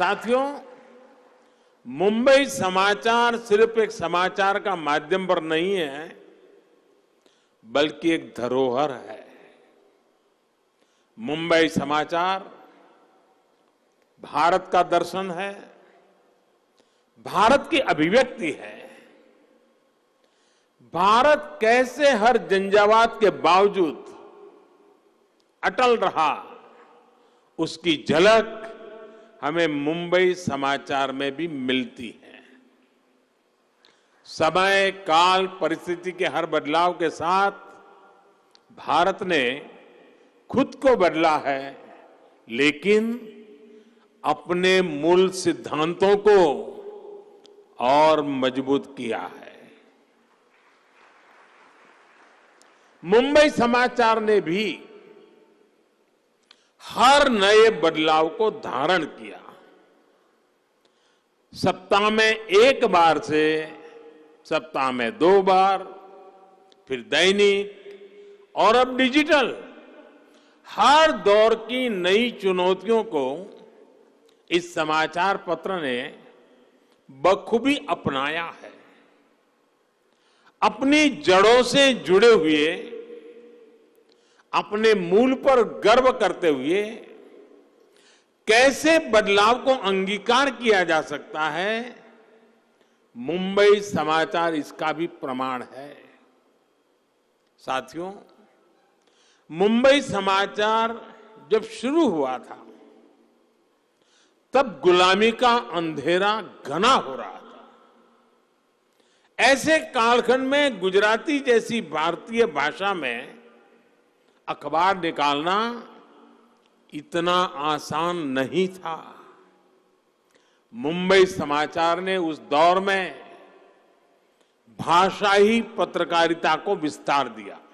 साथियों मुंबई समाचार सिर्फ एक समाचार का माध्यम पर नहीं है बल्कि एक धरोहर है मुंबई समाचार भारत का दर्शन है भारत की अभिव्यक्ति है भारत कैसे हर जंजावात के बावजूद अटल रहा उसकी झलक हमें मुंबई समाचार में भी मिलती है समय काल परिस्थिति के हर बदलाव के साथ भारत ने खुद को बदला है लेकिन अपने मूल सिद्धांतों को और मजबूत किया है मुंबई समाचार ने भी हर नए बदलाव को धारण किया सप्ताह में एक बार से सप्ताह में दो बार फिर दैनिक और अब डिजिटल हर दौर की नई चुनौतियों को इस समाचार पत्र ने बखूबी अपनाया है अपनी जड़ों से जुड़े हुए अपने मूल पर गर्व करते हुए कैसे बदलाव को अंगीकार किया जा सकता है मुंबई समाचार इसका भी प्रमाण है साथियों मुंबई समाचार जब शुरू हुआ था तब गुलामी का अंधेरा घना हो रहा था ऐसे कालखंड में गुजराती जैसी भारतीय भाषा में अखबार निकालना इतना आसान नहीं था मुंबई समाचार ने उस दौर में भाषा ही पत्रकारिता को विस्तार दिया